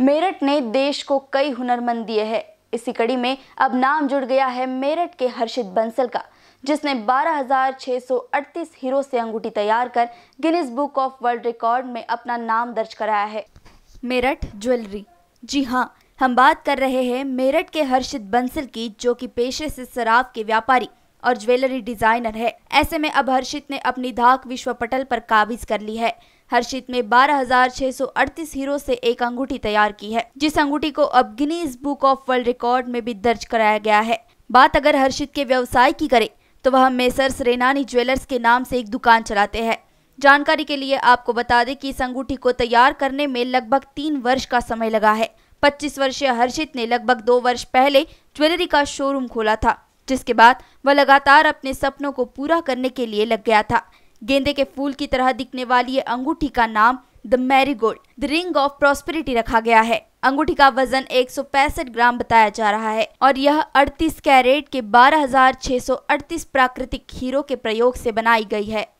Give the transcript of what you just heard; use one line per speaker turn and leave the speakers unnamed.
मेरठ ने देश को कई हुनरमंद दिए हैं इसी कड़ी में अब नाम जुड़ गया है मेरठ के हर्षित बंसल का जिसने 12,638 हीरो से अंगूठी तैयार कर Guinness book of world record में अपना नाम दर्ज कराया है मेरठ ज्वेलरी जी हाँ हम बात कर रहे हैं मेरठ के हर्षित बंसल की जो कि पेशे से शराब के व्यापारी और ज्वेलरी डिजाइनर है ऐसे में अब हर्षित ने अपनी धाक विश्व पटल पर काबिज कर ली है हर्षित ने 12,638 हीरो से एक अंगूठी तैयार की है जिस अंगूठी को अब Guinness book of world record में भी दर्ज कराया गया है बात अगर हर्षित के व्यवसाय की करे तो वह मेसर्स रेनानी ज्वेलर्स के नाम से एक दुकान चलाते हैं जानकारी के लिए आपको बता दें कि इस अंगूठी को तैयार करने में लगभग तीन वर्ष का समय लगा है 25 वर्षीय हर्षित ने लगभग दो वर्ष पहले ज्वेलरी का शोरूम खोला था जिसके बाद वह लगातार अपने सपनों को पूरा करने के लिए लग गया था गेंदे के फूल की तरह दिखने वाली अंगूठी का नाम the gold the ring of prosperity रखा गया है अंगूठी का वजन एक ग्राम बताया जा रहा है और यह 38 कैरेट के 12,638 प्राकृतिक हीरो के प्रयोग से बनाई गई है